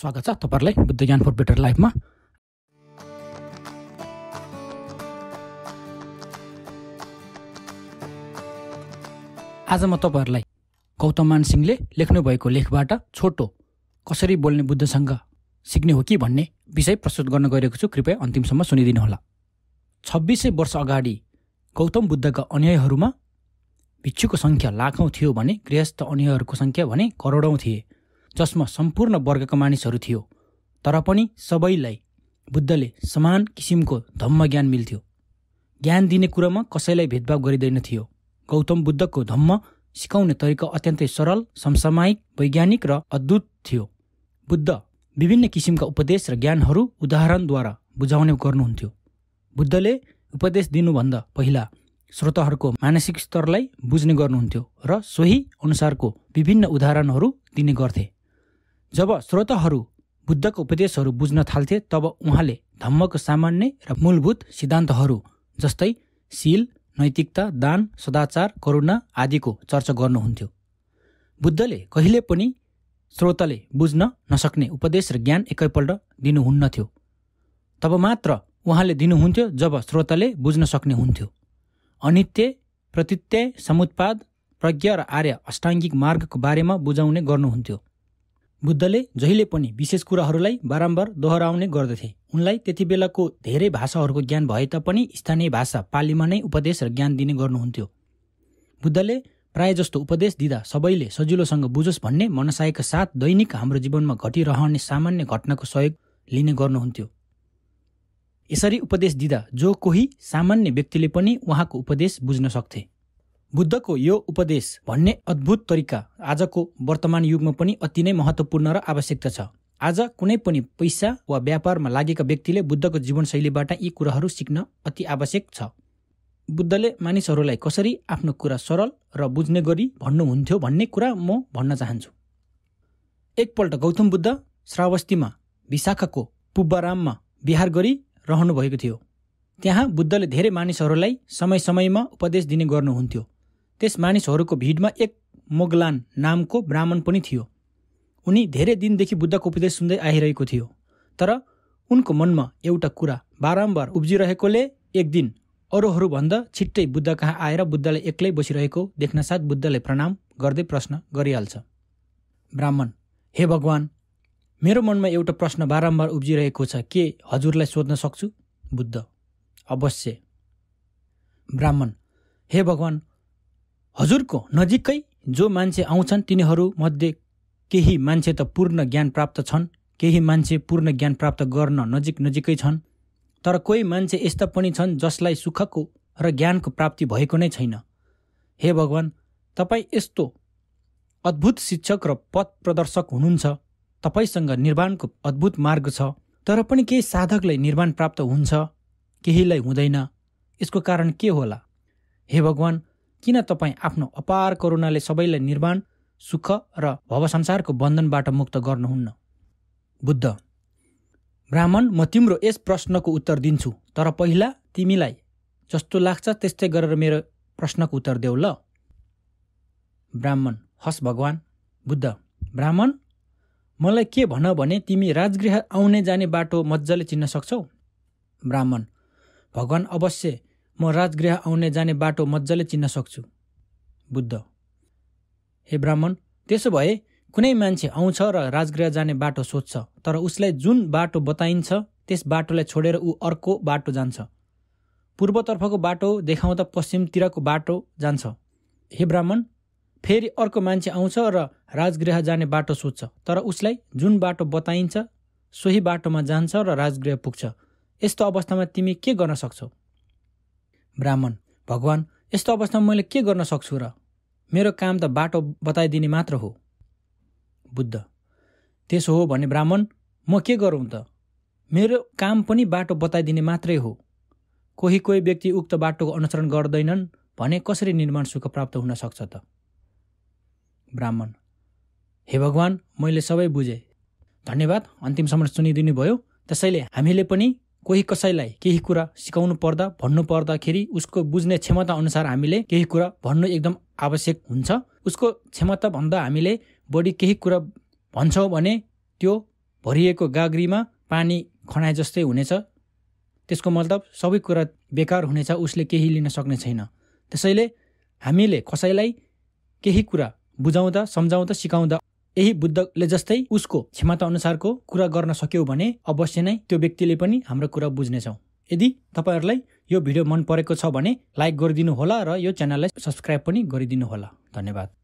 स्वागत छ तपाईँहरूलाई बुद्ध ज्ञान फर बेटर लाइफमा आज म तपाईँहरूलाई गौतम मान सिंहले लेख्नुभएको लेखबाट छोटो कसरी बोल्ने बुद्धसँग सिक्ने हो कि भन्ने विषय प्रस्तुत गर्न गइरहेको छु कृपया अन्तिमसम्म सुनिदिनुहोला छब्बिसै वर्ष अगाडि गौतम बुद्धका अन्यायहरूमा भिक्षुको सङ्ख्या लाखौँ थियो भने गृहस्थ अन्यायहरूको सङ्ख्या भने करोडौँ थिए जसमा सम्पूर्ण वर्गका मानिसहरू थियो तर पनि सबैलाई बुद्धले समान किसिमको धम्म ज्ञान मिल्थ्यो ज्ञान दिने कुरामा कसैलाई भेदभाव गरिँदैन थियो गौतम बुद्धको धम्म सिकाउने तरिका अत्यन्तै सरल समसामयिक वैज्ञानिक र अद्भुत थियो बुद्ध विभिन्न किसिमका उपदेश र ज्ञानहरू उदाहरणद्वारा बुझाउने गर्नुहुन्थ्यो बुद्धले उपदेश दिनुभन्दा पहिला श्रोताहरूको मानसिक स्तरलाई बुझ्ने गर्नुहुन्थ्यो र सोही अनुसारको विभिन्न उदाहरणहरू दिने गर्थे जब श्रोताहरू बुद्धको उपदेशहरू बुझ्न थाल्थे तब उहाँले धम्मको सामान्य र मूलभूत सिद्धान्तहरू जस्तै शिल नैतिकता दान सदाचार करुणा आदिको चर्चा गर्नुहुन्थ्यो बुद्धले कहिले पनि श्रोताले बुझ्न नसक्ने उपदेश र ज्ञान एकैपल्ट दिनुहुन्नथ्यो तब मात्र उहाँले दिनुहुन्थ्यो जब श्रोताले बुझ्न सक्ने हुन्थ्यो अनित्य प्रत्यय समुत्पाद प्रज्ञा र आर्य अष्टाङ्गिक मार्गको बारेमा बुझाउने गर्नुहुन्थ्यो बुद्धले जहिले पनि विशेष कुराहरूलाई बारम्बार दोहोऱ्याउने गर्दथे उनलाई त्यति बेलाको धेरै भाषाहरूको ज्ञान भए तापनि स्थानीय भाषा पालीमा नै उपदेश र ज्ञान दिने गर्नुहुन्थ्यो बुद्धले प्राय जस्तो उपदेश दिँदा सबैले सजिलोसँग बुझोस् भन्ने मनसायका साथ दैनिक हाम्रो जीवनमा घटिरहने सामान्य घटनाको सहयोग लिने गर्नुहुन्थ्यो यसरी उपदेश दिँदा जो कोही सामान्य व्यक्तिले पनि उहाँको उपदेश बुझ्न सक्थे बुद्धको यो उपदेश भन्ने अद्भुत तरिका आजको वर्तमान युगमा पनि अति नै महत्त्वपूर्ण र आवश्यकता छ आज कुनै पनि पैसा वा व्यापारमा लागेका व्यक्तिले बुद्धको जीवनशैलीबाट यी कुराहरू सिक्न अति आवश्यक छ बुद्धले मानिसहरूलाई कसरी आफ्नो कुरा सरल र बुझ्ने गरी भन्नुहुन्थ्यो भन्ने कुरा म भन्न चाहन्छु एकपल्ट गौतम बुद्ध श्रावस्तीमा विशाखाको पुब्बाराममा बिहार गरी रहनुभएको थियो त्यहाँ बुद्धले धेरै मानिसहरूलाई समय समयमा उपदेश दिने गर्नुहुन्थ्यो त्यस मानिसहरूको भिडमा एक मोगलान नामको ब्राह्मण पनि थियो उनी धेरै दिनदेखि बुद्धको उपदेश सुन्दै आइरहेको थियो तर उनको मनमा एउटा कुरा बारम्बार उब्जिरहेकोले एक दिन अरूहरूभन्दा छिट्टै बुद्ध कहाँ आएर बुद्धले एक्लै बसिरहेको देख्नसाथ बुद्धले प्रणाम गर्दै प्रश्न गरिहाल्छ ब्राह्मण हे भगवान् मेरो मनमा एउटा प्रश्न बारम्बार उब्जिरहेको छ के हजुरलाई सोध्न सक्छु बुद्ध अवश्य ब्राह्मण हे भगवान् हजुरको नजिकै जो मान्छे आउँछन् तिनीहरूमध्ये केही मान्छे त पूर्ण ज्ञान प्राप्त छन् केही मान्छे पूर्ण ज्ञान प्राप्त गर्न नजिक नजिकै छन् तर कोही मान्छे यस्ता पनि छन् जसलाई सुखको र ज्ञानको प्राप्ति भएको नै छैन हे भगवान् तपाईँ यस्तो अद्भुत शिक्षक र पथ प्रदर्शक हुनुहुन्छ तपाईँसँग निर्माणको अद्भुत मार्ग छ तर पनि केही साधकलाई निर्माण प्राप्त हुन्छ केहीलाई हुँदैन यसको कारण के होला हे भगवान् किन तपाईँ आफ्नो अपार करुणाले सबैलाई निर्माण सुख र भवसंसारको बन्धनबाट मुक्त गर्नुहुन्न बुद्ध ब्राह्मण म तिम्रो यस प्रश्नको उत्तर दिन्छु तर पहिला तिमीलाई जस्तो लाग्छ त्यस्तै गरेर मेरो प्रश्नको उत्तर देऊ ल ब्राह्मण हस् भगवान् बुद्ध ब्राह्मण मलाई के भन भने तिमी राजगृह आउने जाने बाटो मजाले चिन्न सक्छौ ब्राह्मण भगवान् अवश्य म राजगृह आउने जाने बाटो मजाले चिन्न सक्छु बुद्ध हे ब्राह्मण त्यसो भए कुनै मान्छे आउँछ र राजगृह जाने बाटो सोध्छ तर उसलाई जुन बाटो बताइन्छ त्यस बाटोलाई छोडेर ऊ अर्को बाटो जान्छ पूर्वतर्फको बाटो देखाउँदा पश्चिमतिरको बाटो जान्छ हे ब्राह्मण फेरि अर्को मान्छे आउँछ र राजगृह जाने बाटो सोध्छ तर उसलाई जुन बाटो बताइन्छ सोही बाटोमा जान्छ र राजगृह पुग्छ यस्तो अवस्थामा तिमी के गर्न सक्छौ ब्राह्मण भगवान् यस्तो अवस्थामा मैले के गर्न सक्छु र मेरो काम त बाटो बताइदिने मात्र हो बुद्ध त्यसो हो भने ब्राह्मण म के गरौँ त मेरो काम पनि बाटो बताइदिने मात्रै हो कोही कोही व्यक्ति उक्त बाटोको अनुसरण गर्दैनन् भने कसरी निर्माण सुख प्राप्त हुन सक्छ त ब्राह्मण हे भगवान् मैले सबै बुझेँ धन्यवाद अन्तिमसम्म सुनिदिनु भयो त्यसैले हामीले पनि कोही कसैलाई केही कुरा सिकाउनु पर्दा भन्नु पर्दाखेरि उसको बुझ्ने क्षमता अनुसार हामीले केही कुरा भन्नु एकदम आवश्यक हुन्छ उसको क्षमता भन्दा हामीले बढी केही कुरा भन्छौँ भने त्यो भरिएको गाग्रीमा पानी खनाए जस्तै हुनेछ त्यसको मतलब सबै कुरा बेकार हुनेछ उसले केही लिन सक्ने छैन त्यसैले हामीले कसैलाई केही कुरा बुझाउँदा सम्झाउँदा सिकाउँदा यही बुद्धले जस्तै उसको क्षमता अनुसारको कुरा गर्न सक्यो भने अवश्य नै त्यो व्यक्तिले पनि हाम्रो कुरा बुझ्नेछौ यदि तपाईँहरूलाई यो भिडियो मन परेको छ भने लाइक गरिदिनु होला र यो च्यानललाई सब्सक्राइब पनि गरिदिनु होला धन्यवाद